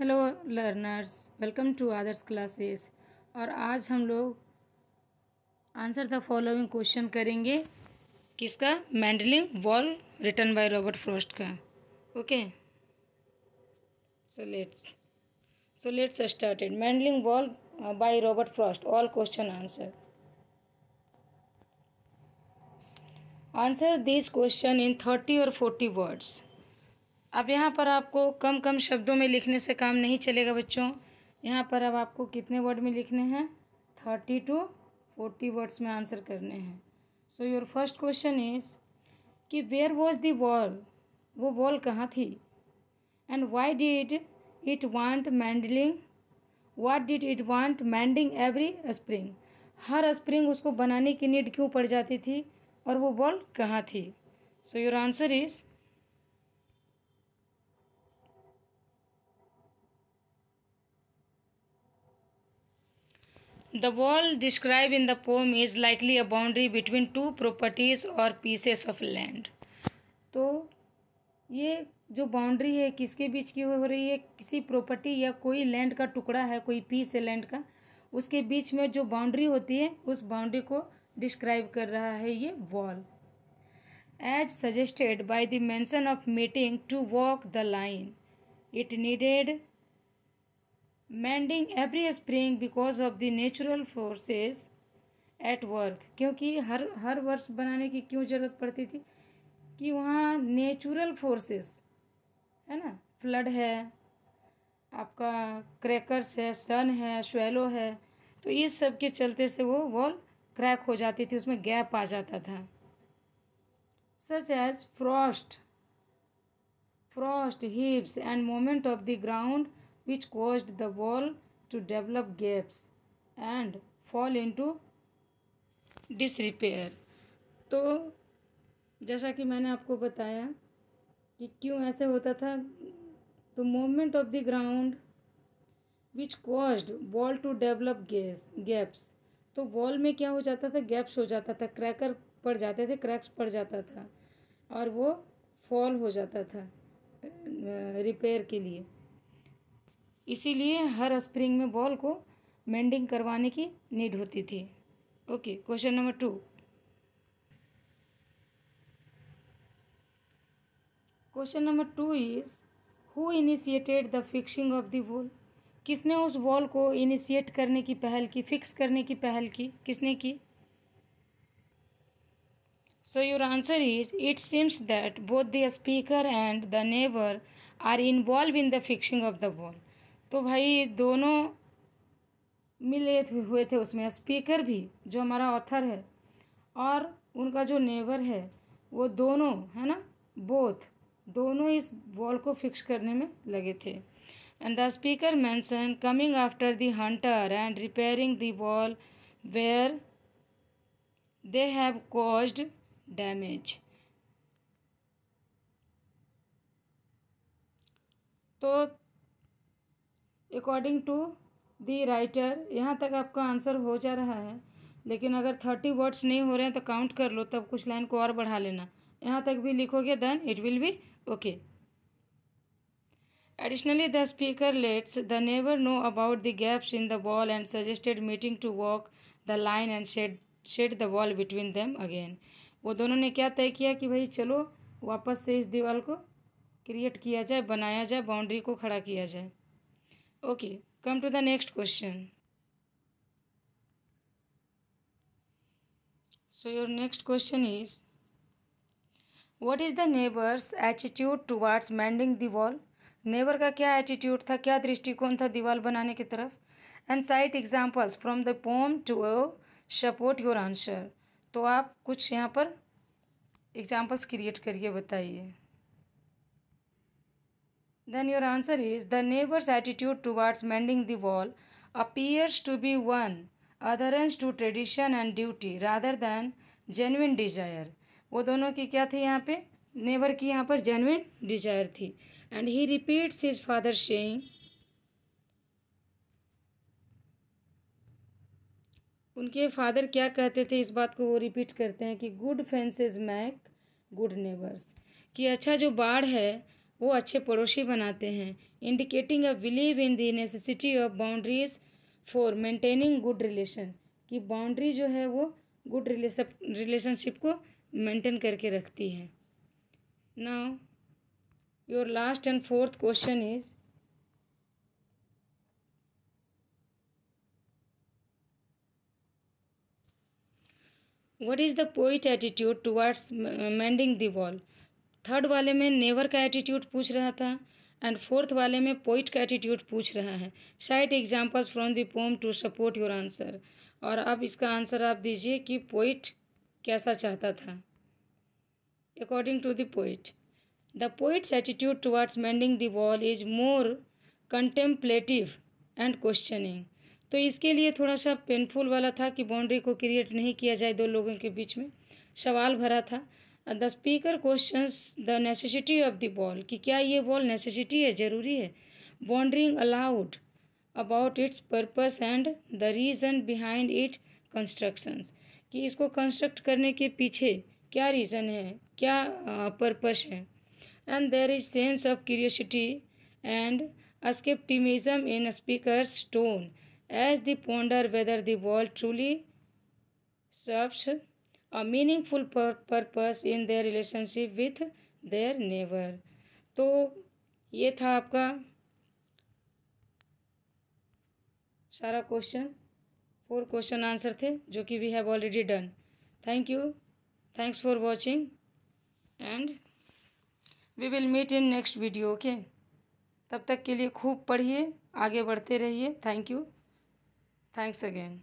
Hello learners welcome to Adarsh classes और आज हम लोग आंसर द फॉलोइंग क्वेश्चन करेंगे किसका mending wall written by Robert Frost का okay so let's so let's started mending wall by Robert Frost all question answer answer this question in thirty और forty words अब यहाँ पर आपको कम कम शब्दों में लिखने से काम नहीं चलेगा बच्चों यहाँ पर अब आपको कितने वर्ड में लिखने हैं थर्टी टू फोर्टी वर्ड्स में आंसर करने हैं so your first question is कि वेयर वॉज दी बॉल वो बॉल कहाँ थी and why did it want mending what did it want mending every spring हर स्प्रिंग उसको बनाने की नीड क्यों पड़ जाती थी और वो बॉल कहाँ थी so your answer is the wall describe in the poem is likely a boundary between two properties or pieces of land तो ये जो बाउंड्री है किसके बीच की हो रही है किसी प्रॉपर्टी या कोई लैंड का टुकड़ा है कोई पीस है लैंड का उसके बीच में जो बाउंड्री होती है उस बाउंड्री को डिस्क्राइब कर रहा है ये wall as suggested by the mention of meeting to walk the line it needed mending every spring because of the natural forces at work क्योंकि हर हर वर्ष बनाने की क्यों ज़रूरत पड़ती थी कि वहाँ नेचुरल फोर्सेस है ना फ्लड है आपका क्रैकर्स है सन है स्वेलो है तो इस सब के चलते से वो वॉल क्रैक हो जाती थी उसमें गैप आ जाता था such as frost frost heaves and moment of the ground which caused the wall to develop gaps and fall into disrepair. तो जैसा कि मैंने आपको बताया कि क्यों ऐसे होता था तो moment of the ground which caused wall to develop gas gaps तो वॉल में क्या हो जाता था गैप्स हो जाता था क्रैकर पड़ जाते थे क्रैक्स पड़ जाता था और वो फॉल हो जाता था रिपेयर के लिए इसीलिए हर स्प्रिंग में बॉल को मेंडिंग करवाने की नीड होती थी okay question number two question number two is who initiated the fixing of the ball किसने उस बॉल को इनिशिएट करने की पहल की फिक्स करने की पहल की किसने की so your answer is it seems that both the speaker and the neighbour are involve in the fixing of the ball तो भाई दोनों मिले हुए थे उसमें स्पीकर भी जो हमारा ऑथर है और उनका जो नेबर है वो दोनों है ना बोथ दोनों इस वॉल को फिक्स करने में लगे थे and the speaker mention coming after the hunter and repairing the wall where they have caused damage तो अकॉर्डिंग टू दी राइटर यहाँ तक आपका आंसर हो जा रहा है लेकिन अगर थर्टी वर्ड्स नहीं हो रहे हैं तो काउंट कर लो तब कुछ लाइन को और बढ़ा लेना यहाँ तक भी लिखोगे then it will be okay additionally the speaker let's the neighbour know about the gaps in the ball and suggested meeting to walk the line and shed shed the ball between them again वो दोनों ने क्या तय किया कि भाई चलो वापस से इस दीवार को क्रिएट किया जाए बनाया जाए बाउंड्री को खड़ा किया जाए Okay, come to the next question. So your next question is, what is the neighbor's attitude towards mending the wall? Neighbour का क्या एटीट्यूड था क्या दृष्टिकोण था दीवार बनाने की तरफ and cite examples from the poem to support your answer तो आप कुछ यहाँ पर एग्जाम्पल्स क्रिएट करिए बताइए then your answer is the neighbor's attitude towards mending the wall appears to be one adherence to tradition and duty rather than genuine desire वो दोनों की क्या थी यहाँ पे नेवर की यहाँ पर जेनविन डिजायर थी and he repeats his father saying उनके फादर क्या कहते थे इस बात को वो रिपीट करते हैं कि good fences make good neighbours कि अच्छा जो बाढ़ है वो अच्छे पड़ोसी बनाते हैं indicating a believe in the necessity of boundaries for maintaining good relation कि बाउंड्री जो है वो गुड रिलेशनशिप को मेंटेन करके रखती है now your last and fourth question is what is the poet attitude towards mending the wall third वाले में नेवर का एटीट्यूड पूछ रहा था एंड फोर्थ वाले में पोइट का एटीट्यूड पूछ रहा है cite examples from the poem to support your answer और अब इसका आंसर आप दीजिए कि पोइट कैसा चाहता था according to the poet the poet's attitude towards mending the wall is more contemplative and questioning तो इसके लिए थोड़ा सा पेनफुल वाला था कि बाउंड्री को क्रिएट नहीं किया जाए दो लोगों के बीच में सवाल भरा था the speaker question the necessity of the ball कि क्या ये बॉल नेसेसिटी है ज़रूरी है wondering aloud about its purpose and the reason behind its constructions कि इसको कंस्ट्रक्ट करने के पीछे क्या रीज़न है क्या पर्पस uh, है and there is sense of curiosity and scepticism in speakers tone as the ponder whether the ball truly serves a meaningful purpose in their relationship with their neighbour तो ये था आपका सारा question four question answer थे जो कि we have already done thank you thanks for watching and we will meet in next video okay तब तक के लिए खूब पढ़िए आगे बढ़ते रहिए थैंक यू थैंक्स अगेन